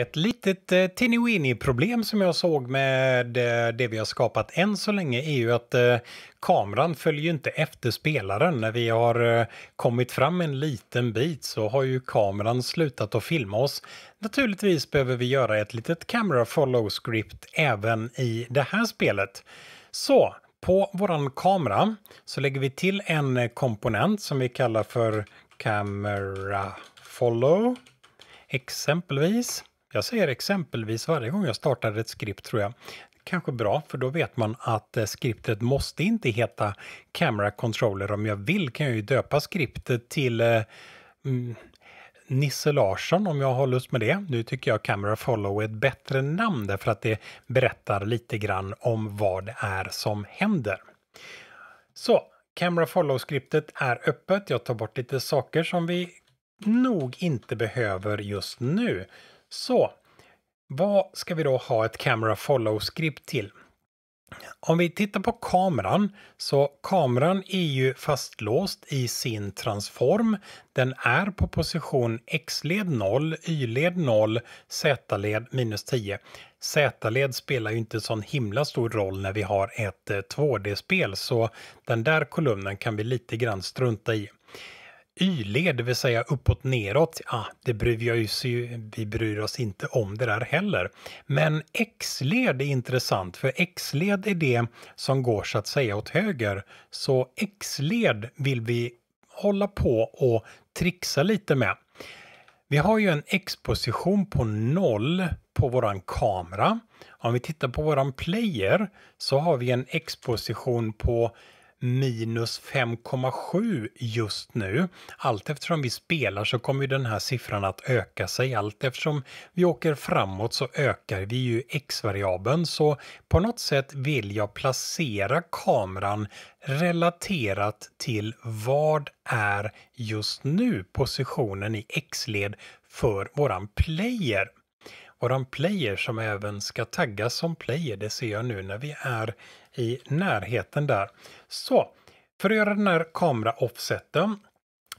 ett litet eh, tinniwini-problem som jag såg med eh, det vi har skapat än så länge är ju att eh, kameran följer ju inte efter spelaren. När vi har eh, kommit fram en liten bit så har ju kameran slutat att filma oss. Naturligtvis behöver vi göra ett litet camera follow-script även i det här spelet. Så på våran kamera så lägger vi till en komponent som vi kallar för camera follow exempelvis. Jag säger exempelvis varje gång jag startar ett skript tror jag. Kanske bra, för då vet man att eh, skriptet måste inte heta Camera Controller. Om jag vill kan jag ju döpa skriptet till eh, mm, Nisse Larsson om jag har lust med det. Nu tycker jag Camera Follow är ett bättre namn därför att det berättar lite grann om vad det är som händer. Så Camera Follow-skriptet är öppet. Jag tar bort lite saker som vi nog inte behöver just nu. Så, vad ska vi då ha ett Camera Follow-skript till? Om vi tittar på kameran så kameran är ju fastlåst i sin transform. Den är på position X-led 0, Y-led 0, Z-led minus 10. Z-led spelar ju inte sån himla stor roll när vi har ett 2D-spel eh, så den där kolumnen kan vi lite grann strunta i. Y-led, det vill säga uppåt neråt, Ja, det bryr vi, oss ju, vi bryr oss inte om det där heller. Men X-led är intressant, för X-led är det som går så att säga åt höger. Så X-led vill vi hålla på och trixa lite med. Vi har ju en X-position på noll på våran kamera. Om vi tittar på våran player så har vi en X-position på minus 5,7 just nu. Allt eftersom vi spelar så kommer den här siffran att öka sig. Allt eftersom vi åker framåt så ökar vi ju x-variabeln. Så på något sätt vill jag placera kameran relaterat till vad är just nu positionen i x-led för våran player. Våran player som även ska taggas som player, det ser jag nu när vi är i närheten där. Så för att göra den här kamera offseten.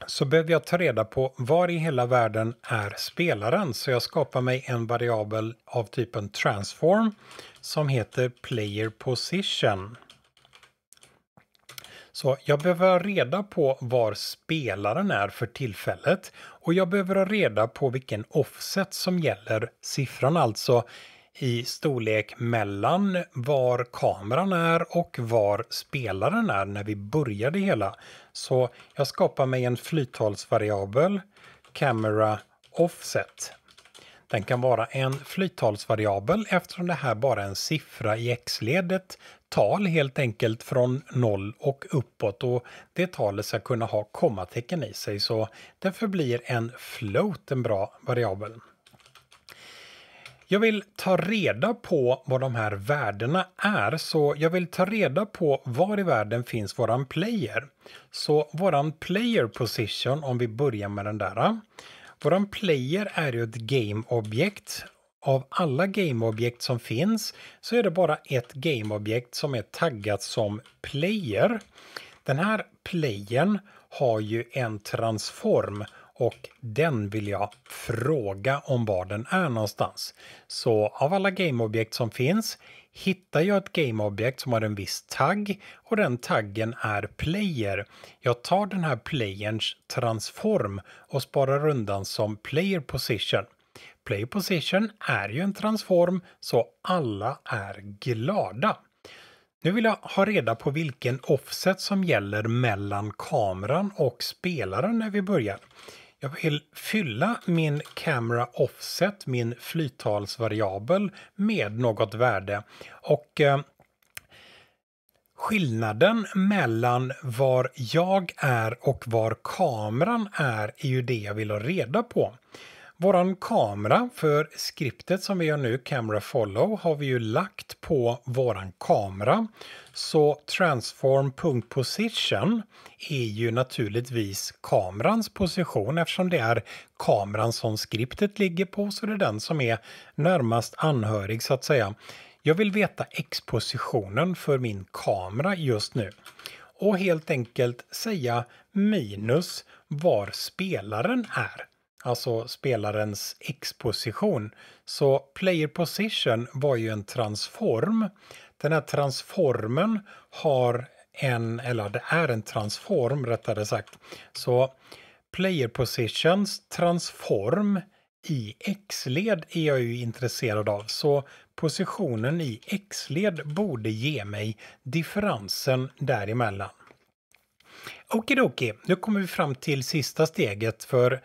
så behöver jag ta reda på var i hela världen är spelaren. Så jag skapar mig en variabel av typen transform som heter player position. Så jag behöver ha reda på var spelaren är för tillfället och jag behöver ha reda på vilken offset som gäller siffran, alltså i storlek mellan var kameran är och var spelaren är när vi började hela. Så jag skapar mig en flyttalsvariabel, camera offset. Den kan vara en flyttalsvariabel eftersom det här bara är en siffra i x-ledet, tal helt enkelt från 0 och uppåt och det talet ska kunna ha kommatecken i sig så det förblir en float en bra variabel. Jag vill ta reda på vad de här värdena är, så jag vill ta reda på var i världen finns våran player. Så våran player position, om vi börjar med den där. Våran player är ju ett game-objekt. Av alla game-objekt som finns så är det bara ett game-objekt som är taggat som player. Den här playern har ju en transform och den vill jag fråga om var den är någonstans. Så av alla gameobjekt som finns hittar jag ett gameobjekt som har en viss tagg och den taggen är player. Jag tar den här playerns transform och sparar undan som player position. Player position är ju en transform så alla är glada. Nu vill jag ha reda på vilken offset som gäller mellan kameran och spelaren när vi börjar. Jag vill fylla min camera offset, min flyttalsvariabel, med något värde. Och eh, skillnaden mellan var jag är och var kameran är är ju det jag vill ha reda på. Våran kamera för skriptet som vi gör nu, Camera Follow, har vi ju lagt på våran kamera. Så transform.position är ju naturligtvis kamerans position eftersom det är kameran som skriptet ligger på så det är den som är närmast anhörig så att säga. Jag vill veta x för min kamera just nu och helt enkelt säga minus var spelaren är alltså spelarens X-position. Så player position var ju en transform. Den här transformen har en, eller det är en transform rättare sagt. Så player positions transform i X-led är jag ju intresserad av. Så positionen i X-led borde ge mig differensen däremellan. Okidoki, nu kommer vi fram till sista steget för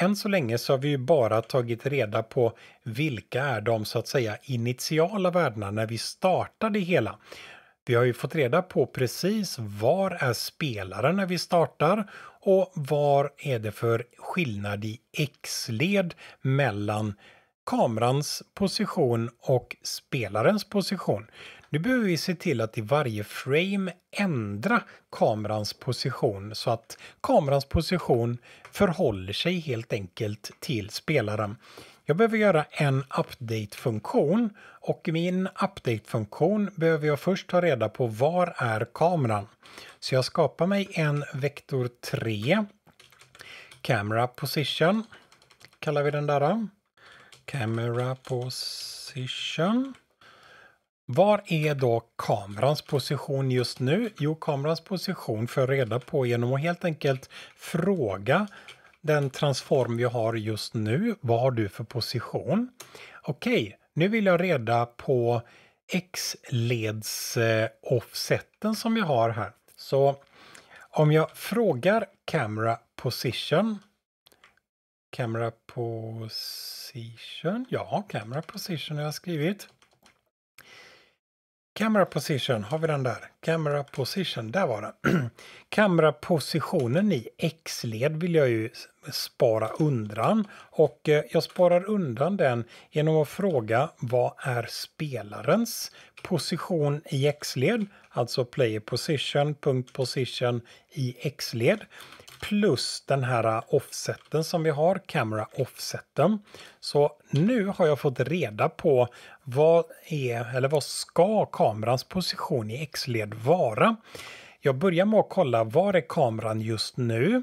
än så länge så har vi ju bara tagit reda på vilka är de så att säga initiala värdena när vi startar det hela. Vi har ju fått reda på precis var är spelaren när vi startar och var är det för skillnad i X-led mellan kamerans position och spelarens position. Nu behöver vi se till att i varje frame ändra kamerans position så att kamerans position förhåller sig helt enkelt till spelaren. Jag behöver göra en update-funktion och i min update-funktion behöver jag först ta reda på var är kameran. Så jag skapar mig en vektor 3 Camera Position kallar vi den där. Camera Position var är då kamerans position just nu? Jo, kamerans position får jag reda på genom att helt enkelt fråga den transform vi har just nu. Vad har du för position? Okej, nu vill jag reda på x leds offsetten som jag har här. Så om jag frågar camera position Camera position, ja, camera position har jag skrivit. Camera position, har vi den där? Camera position, där var den. Kamerapositionen i X-led vill jag ju spara undan och eh, jag sparar undan den genom att fråga vad är spelarens position i X-led? Alltså player position, punkt position i X-led plus den här offseten som vi har, camera offseten. Så nu har jag fått reda på vad är, eller vad ska kamerans position i X-led vara? Jag börjar med att kolla var är kameran just nu?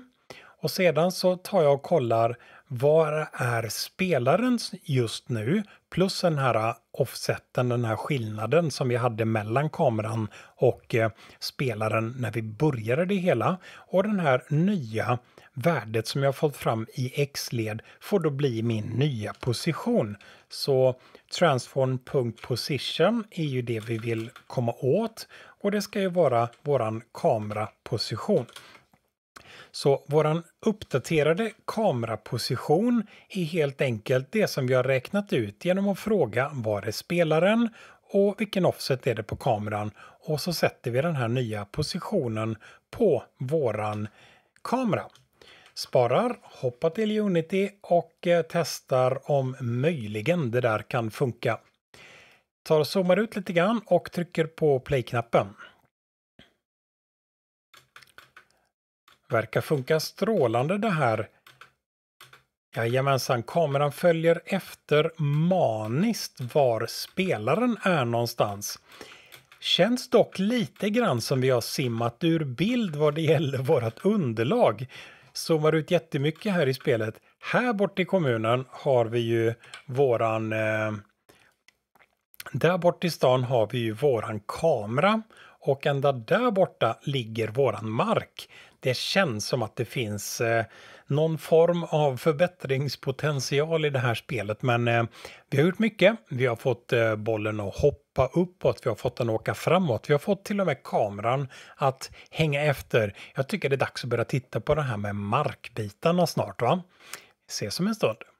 Och sedan så tar jag och kollar var är spelaren just nu plus den här äh, offseten, den här skillnaden som vi hade mellan kameran och äh, spelaren när vi började det hela. Och den här nya värdet som jag fått fram i X-led får då bli min nya position. Så transform.position är ju det vi vill komma åt och det ska ju vara våran kameraposition. Så våran uppdaterade kameraposition är helt enkelt det som vi har räknat ut genom att fråga var är spelaren och vilken offset är det på kameran och så sätter vi den här nya positionen på våran kamera. Sparar, hoppar till Unity och eh, testar om möjligen det där kan funka. Tar och zoomar ut lite grann och trycker på play-knappen. Verkar funka strålande det här. Jajamensan, kameran följer efter maniskt var spelaren är någonstans. Känns dock lite grann som vi har simmat ur bild vad det gäller vårt underlag. Zoomar ut jättemycket här i spelet. Här bort i kommunen har vi ju våran... Eh, där bort i stan har vi ju våran kamera och ända där borta ligger våran mark det känns som att det finns eh, någon form av förbättringspotential i det här spelet. Men eh, vi har gjort mycket. Vi har fått eh, bollen att hoppa uppåt, vi har fått den att åka framåt, vi har fått till och med kameran att hänga efter. Jag tycker det är dags att börja titta på det här med markbitarna snart. va? Vi ses om en stund.